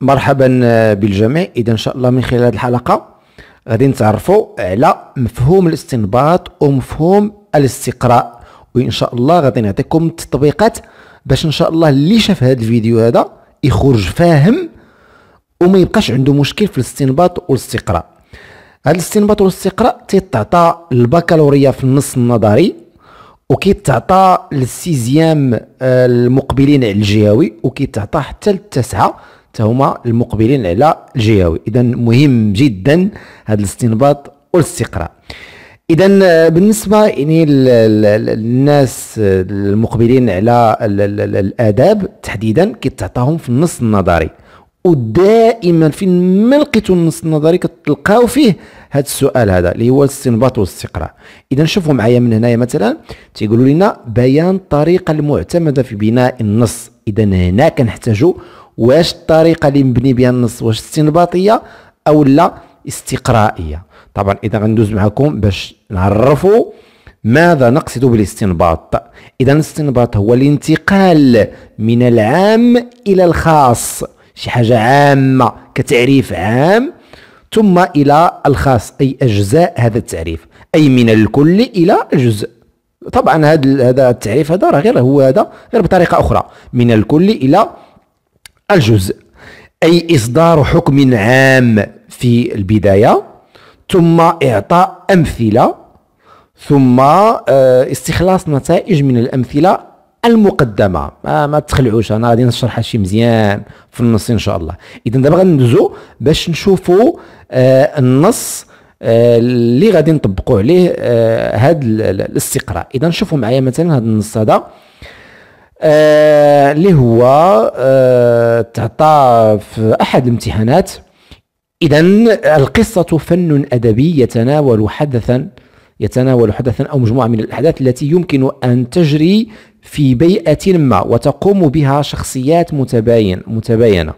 مرحبا آه، بالجميع اذا ان شاء الله من خلال هذه الحلقه غادي نتعرفوا على مفهوم الاستنباط ومفهوم الاستقراء وان شاء الله غادي نعطيكم التطبيقات باش ان شاء الله اللي شاف هذا الفيديو هذا يخرج فاهم وما يبقاش عنده مشكل في الاستنباط والاستقراء هذا الاستنباط والاستقراء تيتعطى البكالوريا في النص النظري وكيتعطى للسيزيام آه، المقبلين على الجهوي وكيتعطى حتى للتاسعه هما المقبلين على الجهوي اذا مهم جدا هذا الاستنباط والاستقراء اذا آه، بالنسبه يعني للناس آه، المقبلين على الاداب تحديدا كيتعطاهم في النص النظري ودائما فين ما لقيتو النص النظري كتلقاو فيه هذا السؤال هذا اللي هو الاستنباط والاستقراء اذا شوفوا معايا من هنايا مثلا تيقولوا لنا بيان الطريقه المعتمده في بناء النص اذا هنا كنحتاجوا واش الطريقه اللي مبني بها النص واش استنباطيه او لا استقرائيه طبعا اذا غندوز معكم باش نعرفوا ماذا نقصد بالاستنباط اذا الاستنباط هو الانتقال من العام الى الخاص شي حاجه عامه كتعريف عام ثم الى الخاص اي اجزاء هذا التعريف اي من الكل الى جزء طبعا هذا هذا التعريف هذا راه غير هو هذا غير بطريقه اخرى من الكل الى الجزء أي إصدار حكم عام في البداية ثم إعطاء أمثلة ثم آه، استخلاص نتائج من الأمثلة المقدمة ما, ما تخلعوش أنا غادي نشرح هادشي مزيان في النص إن شاء الله إذا دابا غندوزو باش نشوفوا آه، النص آه، اللي غادي نطبقوا عليه هاد الاستقراء إذا شوفوا معايا مثلا هاد النص هذا آه، اللي آه هو آه تعطى في احد الامتحانات اذا القصه فن ادبي يتناول حدثا يتناول حدثا او مجموعه من الاحداث التي يمكن ان تجري في بيئه ما وتقوم بها شخصيات متباين متباينه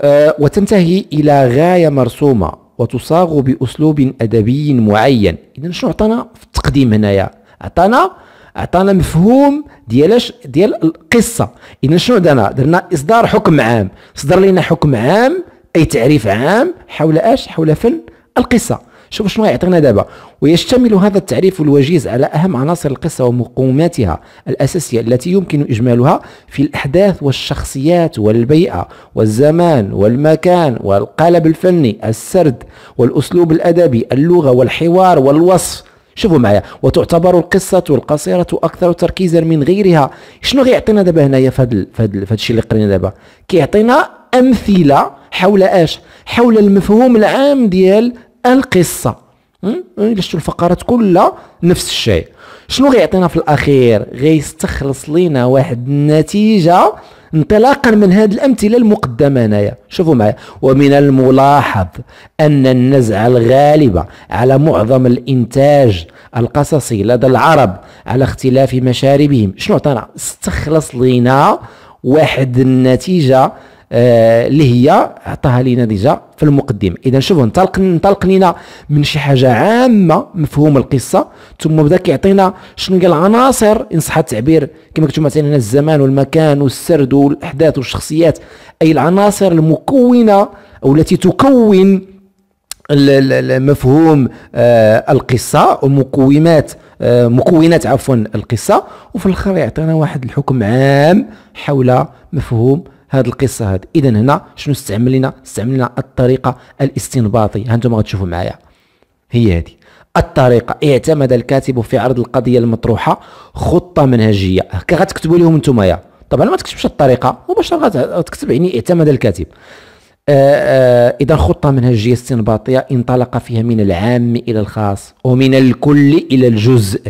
آه، وتنتهي الى غايه مرسومه وتصاغ باسلوب ادبي معين اذا شنو عطانا في التقديم هنايا عطانا عطانا مفهوم ديالاش ديال القصه اذا شنو درنا درنا اصدار حكم عام صدر لنا حكم عام اي تعريف عام حول اش حول فن القصه شوف شنو يعطينا دابا ويشتمل هذا التعريف الوجيز على اهم عناصر القصه ومقوماتها الاساسيه التي يمكن اجمالها في الاحداث والشخصيات والبيئه والزمان والمكان والقالب الفني السرد والاسلوب الادبي اللغه والحوار والوصف شوفوا معايا وتعتبر القصه القصيره اكثر تركيزا من غيرها شنو غيعطينا دابا هنايا في هذا الشيء اللي قرينا دابا كيعطينا امثله حول اش حول المفهوم العام ديال القصه إيه، الا شفتوا الفقرات كلها نفس الشيء شنو غيعطينا في الاخير غيستخلص لينا واحد النتيجه انطلاقا من هذه الامثله المقدمه هنايا شوفوا معايا ومن الملاحظ ان النزعه الغالبه على معظم الانتاج القصصي لدى العرب على اختلاف مشاربهم شنو عطانا استخلص لينا واحد النتيجه آه، اللي هي عطاها لينا ديجا في المقدمه اذا شوفوا انطلق انطلق لينا من شي حاجه عامه مفهوم القصه ثم بدا كيعطينا شنو هي العناصر ان صح التعبير كما كنتم مثلا الزمان والمكان والسرد والاحداث والشخصيات اي العناصر المكونه او التي تكون مفهوم آه، القصه ومقومات آه، مكونات عفوا القصه وفي الاخر يعطينا واحد الحكم عام حول مفهوم هذه القصه هذه اذا هنا شنو استعملنا استعملنا الطريقه الاستنباطيه انتم غتشوفوا معايا هي هذه الطريقه اعتمد الكاتب في عرض القضيه المطروحه خطه منهجيه هكا غتكتبوا لهم يا طبعا ما تكتبش الطريقه مباشره غتكتب يعني اعتمد الكاتب آه، آه، إذا خطة منهجية استنباطية انطلق فيها من العام إلى الخاص ومن الكل إلى الجزء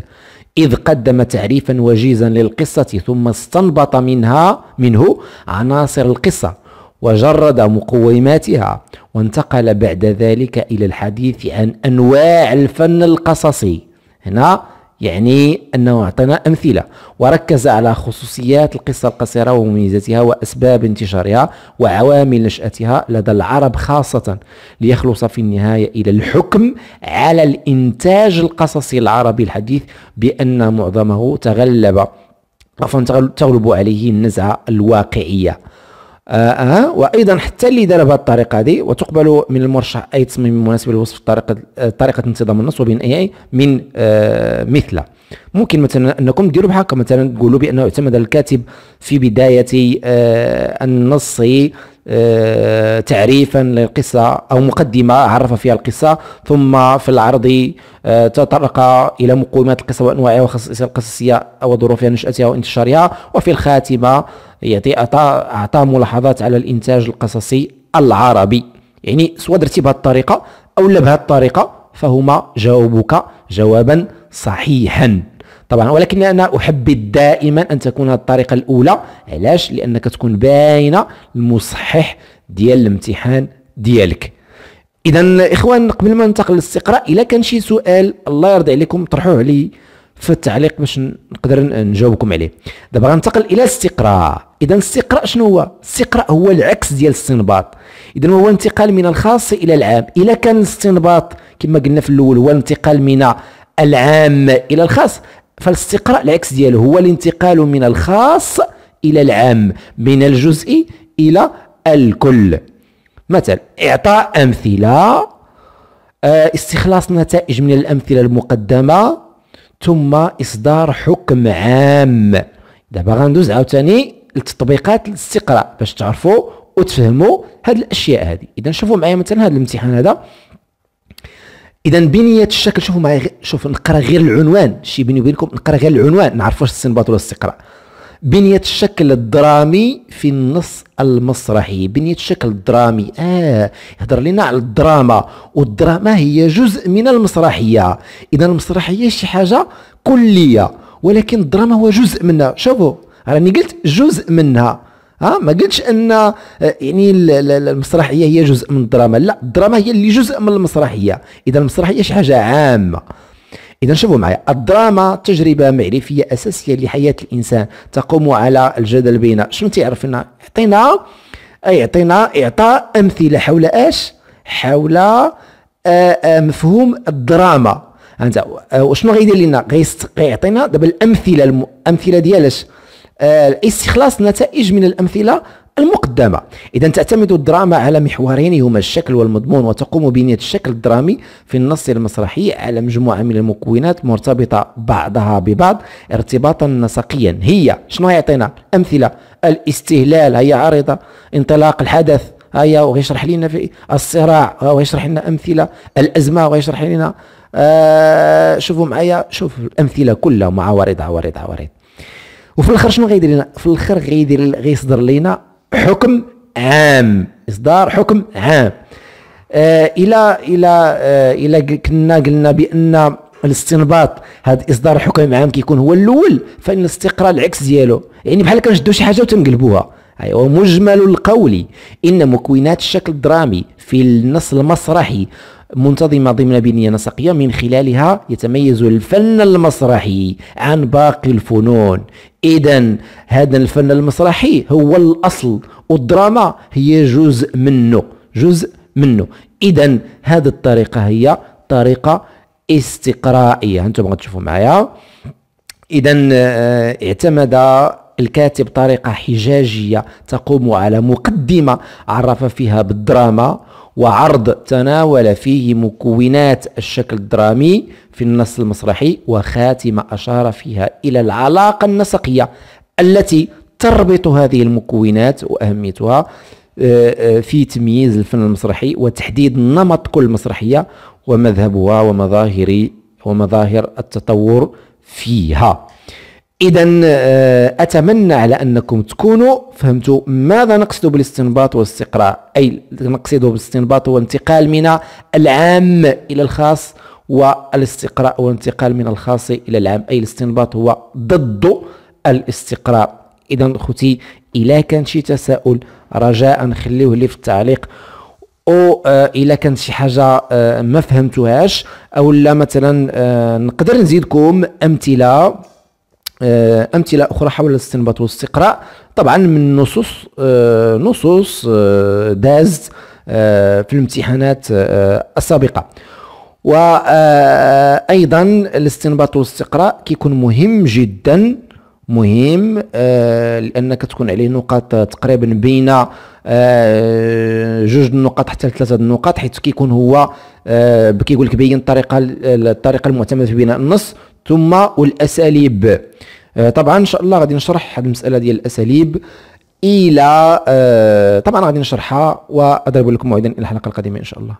إذ قدم تعريفا وجيزا للقصة ثم استنبط منها منه عناصر القصة وجرد مقوماتها وانتقل بعد ذلك إلى الحديث عن أنواع الفن القصصي هنا يعني أنه اعطينا أمثلة وركز على خصوصيات القصة القصيرة ومميزاتها وأسباب انتشارها وعوامل نشأتها لدى العرب خاصة ليخلص في النهاية إلى الحكم على الإنتاج القصصي العربي الحديث بأن معظمه تغلب عفوا تغلب عليه النزعة الواقعية آه آه وايضا حتى اللي دار بهذه الطريقه هذه وتقبل من المرشح اي تصميم مناسب لوصف طريقه آه، طريقه انتظام النص وبين اي من آه مثله ممكن مثلا انكم ديروا بحق مثلا تقولوا بانه اعتمد الكاتب في بدايه آه النص آه تعريفا للقصه او مقدمه عرف فيها القصه ثم في العرض آه تطرق الى مقومات القصه وانواعها وخصائصها القصصيه او نشاتها وانتشارها وفي الخاتمه يعطي اعطى ملاحظات على الانتاج القصصي العربي يعني سواء درتي بهذه الطريقه او لا بهذه الطريقه فهما جوابك جوابا صحيحا طبعا ولكن انا احب دائما ان تكون الطريقه الاولى علاش لانك تكون باينه المصحح ديال الامتحان ديالك اذا اخوان قبل ما ننتقل للاستقراء الا كان شي سؤال الله يرضي عليكم طرحوه علي في التعليق باش نقدر نجاوبكم عليه دابا غننتقل الى الاستقراء اذا الاستقراء شنو هو الاستقراء هو العكس ديال الاستنباط اذا هو انتقال من الخاص الى العام الا كان الاستنباط كما قلنا في الاول هو الانتقال من العام الى الخاص فالاستقراء العكس ديالو هو الانتقال من الخاص الى العام من الجزء الى الكل مثلا اعطاء امثله آه، استخلاص نتائج من الامثله المقدمه ثم اصدار حكم عام دابا غندوز عاوتاني للتطبيقات الاستقراء باش تعرفوا وتفهموا هاد الاشياء هذه اذا شوفوا معايا مثلا هذا الامتحان هذا اذا بنيه الشكل شوفوا معايا شوف نقرا غير العنوان شي بيني وبينكم نقرا غير العنوان نعرف واش السنباط ولا الاستقراء بنية الشكل الدرامي في النص المسرحي بنية الشكل الدرامي اه يهضر لنا على الدراما والدراما هي جزء من المسرحية اذا المسرحية شي حاجة كلية ولكن الدراما هو جزء منها شوفوا راني قلت جزء منها ها ما قلتش ان آه، يعني المسرحيه هي جزء من الدراما لا الدراما هي اللي جزء من المسرحيه اذا المسرحيه شي حاجه عامه اذا شوفوا معي الدراما تجربه معرفيه اساسيه لحياه الانسان تقوم على الجدل بين شنو تعرفنا لنا يعطينا اعطينا اعطاء امثله حول اش حول آه، آه، مفهوم الدراما انت آه، وشنو غيدير لنا غيعطينا دابا الامثله الامثله ديالاش الاستخلاص نتائج من الامثله المقدمة إذا تعتمد الدراما على محورين هما الشكل والمضمون وتقوم بنية الشكل الدرامي في النص المسرحي على مجموعة من المكونات مرتبطة بعضها ببعض ارتباطا نسقيا هي شنو يعطينا أمثلة الاستهلال هي عارضة انطلاق الحدث هيا ويشرح لنا في الصراع ويشرح لنا أمثلة الأزمة ويشرح لنا آه شوفوا معايا شوف الأمثلة كلها مع عوارض عوارض عوارض وفي الاخر شنو غيدير لنا في الاخر غيدير غيصدر لنا حكم عام اصدار حكم عام آه، الى الى آه، الى كنا قلنا بان الاستنباط هذا اصدار حكم عام كيكون هو الاول فان الاستقراء العكس ديالو يعني بحال كنشدو شي حاجه وتنقلبوها ايوا مجمل القول ان مكونات الشكل الدرامي في النص المسرحي منتظمة ضمن بنية نسقية من خلالها يتميز الفن المسرحي عن باقي الفنون إذا هذا الفن المسرحي هو الأصل والدراما هي جزء منه جزء منه إذا هذه الطريقة هي طريقة استقرائية أنتم غتشوفوا معايا إذا آه، اعتمد الكاتب طريقة حجاجية تقوم على مقدمة عرف فيها بالدراما وعرض تناول فيه مكونات الشكل الدرامي في النص المسرحي وخاتمة أشار فيها إلى العلاقة النسقية التي تربط هذه المكونات وأهميتها آه، آه، في تمييز الفن المسرحي وتحديد نمط كل مسرحية ومذهبها ومظاهر ومظاهر التطور فيها اذا آه، اتمنى على انكم تكونوا فهمتوا ماذا نقصد بالاستنباط والاستقراء اي نقصد بالاستنباط هو من العام الى الخاص والاستقراء هو من الخاص الى العام اي الاستنباط هو ضد الاستقراء اذا اخوتي الا كان شي تساؤل رجاء خليوه لي في التعليق او آه، الا كانت شي حاجه آه، ما فهمتوهاش او لا مثلا نقدر نزيدكم امثله آه، امثله اخرى حول الاستنباط والاستقراء طبعا من نصوص آه، نصوص آه، داز في الامتحانات السابقه وايضا الاستنباط والاستقراء كيكون مهم جدا مهم لانك تكون عليه نقاط تقريبا بين جوج النقاط حتى ثلاثه النقاط حيث كيكون هو كيقول لك بين الطريقه الطريقه المعتمده في بناء النص ثم والاساليب آه، طبعا ان شاء الله غادي نشرح هذه المساله ديال الاساليب الى آه، طبعا غادي نشرحها واضرب لكم موعدا الى الحلقه القادمه ان شاء الله